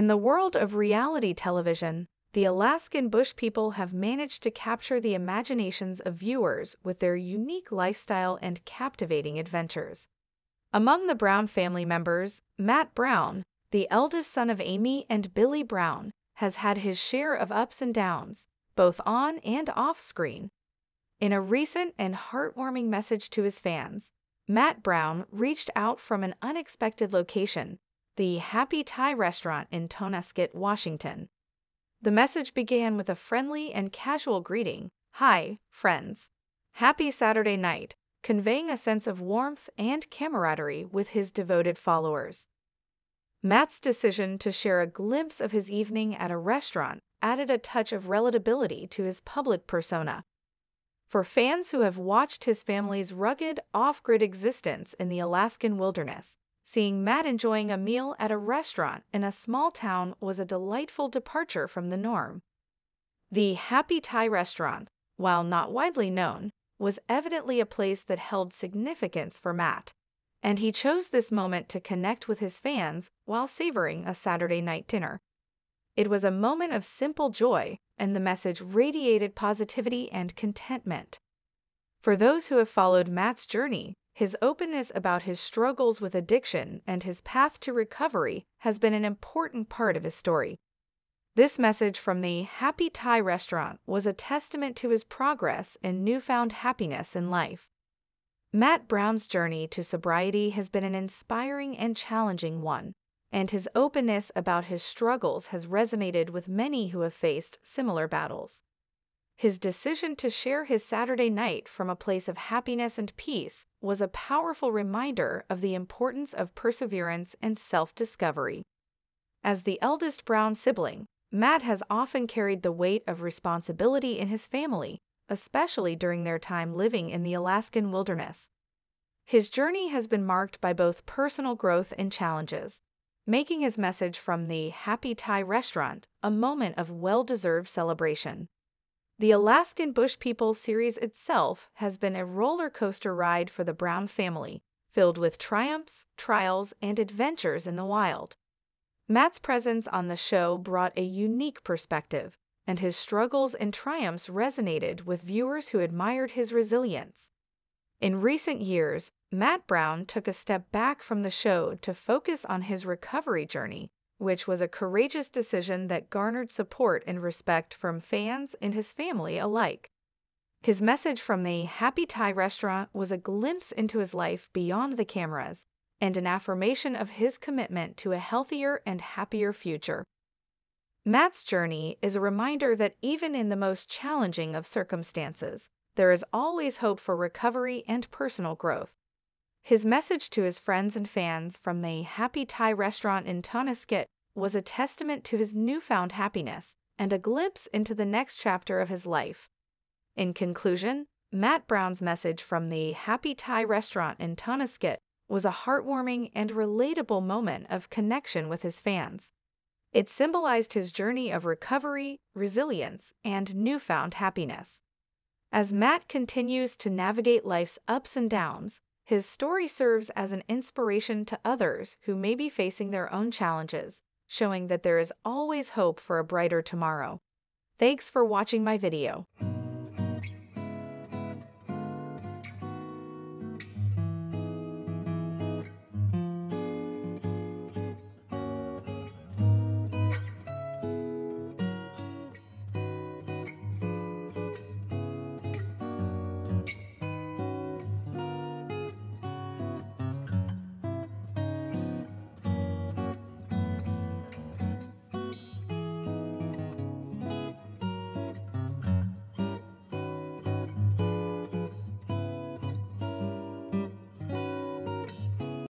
In the world of reality television, the Alaskan bush people have managed to capture the imaginations of viewers with their unique lifestyle and captivating adventures. Among the Brown family members, Matt Brown, the eldest son of Amy and Billy Brown, has had his share of ups and downs, both on and off screen. In a recent and heartwarming message to his fans, Matt Brown reached out from an unexpected location the Happy Thai restaurant in Tonasket, Washington. The message began with a friendly and casual greeting Hi, friends. Happy Saturday night, conveying a sense of warmth and camaraderie with his devoted followers. Matt's decision to share a glimpse of his evening at a restaurant added a touch of relatability to his public persona. For fans who have watched his family's rugged, off grid existence in the Alaskan wilderness, Seeing Matt enjoying a meal at a restaurant in a small town was a delightful departure from the norm. The Happy Thai restaurant, while not widely known, was evidently a place that held significance for Matt, and he chose this moment to connect with his fans while savoring a Saturday night dinner. It was a moment of simple joy, and the message radiated positivity and contentment. For those who have followed Matt's journey, his openness about his struggles with addiction and his path to recovery has been an important part of his story. This message from the Happy Thai restaurant was a testament to his progress and newfound happiness in life. Matt Brown's journey to sobriety has been an inspiring and challenging one, and his openness about his struggles has resonated with many who have faced similar battles. His decision to share his Saturday night from a place of happiness and peace was a powerful reminder of the importance of perseverance and self discovery. As the eldest Brown sibling, Matt has often carried the weight of responsibility in his family, especially during their time living in the Alaskan wilderness. His journey has been marked by both personal growth and challenges, making his message from the Happy Thai restaurant a moment of well deserved celebration. The Alaskan Bush People series itself has been a roller coaster ride for the Brown family, filled with triumphs, trials, and adventures in the wild. Matt's presence on the show brought a unique perspective, and his struggles and triumphs resonated with viewers who admired his resilience. In recent years, Matt Brown took a step back from the show to focus on his recovery journey which was a courageous decision that garnered support and respect from fans and his family alike. His message from the Happy Thai restaurant was a glimpse into his life beyond the cameras and an affirmation of his commitment to a healthier and happier future. Matt's journey is a reminder that even in the most challenging of circumstances, there is always hope for recovery and personal growth. His message to his friends and fans from the Happy Thai restaurant in Tonaskit was a testament to his newfound happiness and a glimpse into the next chapter of his life. In conclusion, Matt Brown's message from the Happy Thai restaurant in Tonaskit was a heartwarming and relatable moment of connection with his fans. It symbolized his journey of recovery, resilience, and newfound happiness. As Matt continues to navigate life's ups and downs, his story serves as an inspiration to others who may be facing their own challenges, showing that there is always hope for a brighter tomorrow. Thanks for watching my video.